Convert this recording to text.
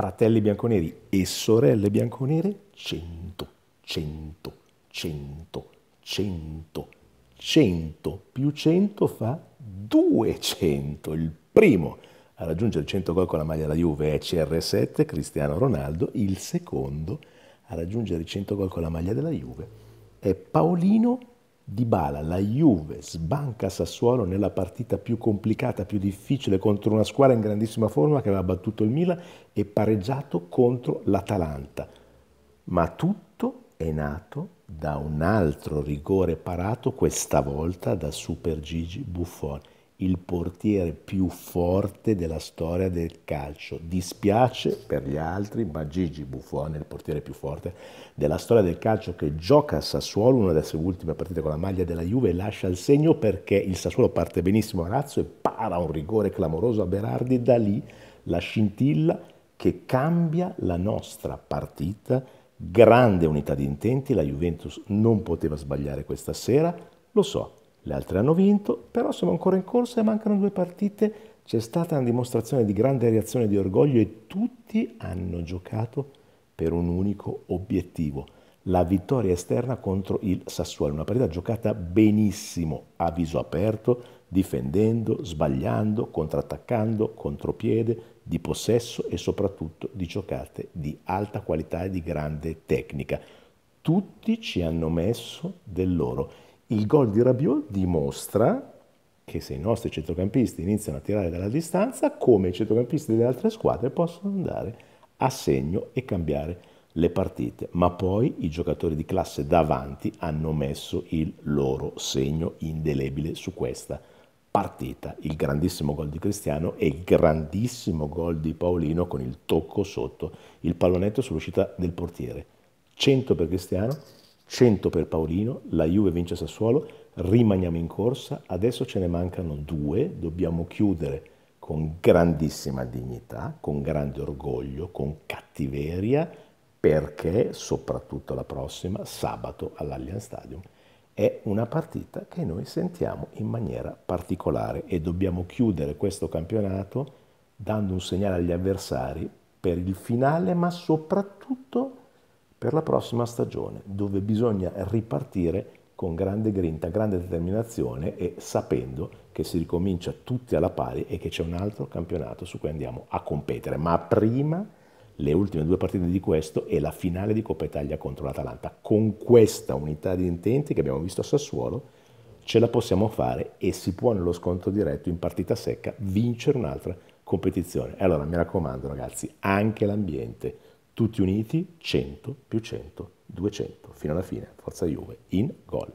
fratelli bianconeri e sorelle bianconere 100, 100, 100, 100, 100 più 100 fa 200. Il primo a raggiungere 100 gol con la maglia della Juve è CR7 Cristiano Ronaldo, il secondo a raggiungere 100 gol con la maglia della Juve è Paolino Dybala, la Juve sbanca Sassuolo nella partita più complicata, più difficile contro una squadra in grandissima forma che aveva battuto il Milan e pareggiato contro l'Atalanta. Ma tutto è nato da un altro rigore parato, questa volta da Super Gigi Buffon il portiere più forte della storia del calcio. Dispiace per gli altri, ma Gigi Buffon è il portiere più forte della storia del calcio che gioca a Sassuolo, una delle sue ultime partite con la maglia della Juve, e lascia il segno perché il Sassuolo parte benissimo a Razzo e para un rigore clamoroso a Berardi, da lì la scintilla che cambia la nostra partita. Grande unità di intenti, la Juventus non poteva sbagliare questa sera, lo so, le altre hanno vinto, però siamo ancora in corsa e mancano due partite. C'è stata una dimostrazione di grande reazione di orgoglio e tutti hanno giocato per un unico obiettivo, la vittoria esterna contro il Sassuolo. Una partita giocata benissimo, a viso aperto, difendendo, sbagliando, contrattaccando, contropiede, di possesso e soprattutto di giocate di alta qualità e di grande tecnica. Tutti ci hanno messo del loro il gol di Rabiot dimostra che se i nostri centrocampisti iniziano a tirare dalla distanza, come i centrocampisti delle altre squadre possono andare a segno e cambiare le partite. Ma poi i giocatori di classe davanti hanno messo il loro segno indelebile su questa partita. Il grandissimo gol di Cristiano e il grandissimo gol di Paolino con il tocco sotto, il pallonetto sull'uscita del portiere. 100 per Cristiano, 100 per Paolino, la Juve vince Sassuolo, rimaniamo in corsa, adesso ce ne mancano due, dobbiamo chiudere con grandissima dignità, con grande orgoglio, con cattiveria, perché soprattutto la prossima, sabato all'Allianz Stadium, è una partita che noi sentiamo in maniera particolare e dobbiamo chiudere questo campionato dando un segnale agli avversari per il finale, ma soprattutto per la prossima stagione, dove bisogna ripartire con grande grinta, grande determinazione e sapendo che si ricomincia tutti alla pari e che c'è un altro campionato su cui andiamo a competere. Ma prima le ultime due partite di questo e la finale di Coppa Italia contro l'Atalanta. Con questa unità di intenti che abbiamo visto a Sassuolo ce la possiamo fare e si può nello scontro diretto in partita secca vincere un'altra competizione. E allora mi raccomando ragazzi, anche l'ambiente tutti uniti 100 più 100, 200, fino alla fine, forza Juve, in gol.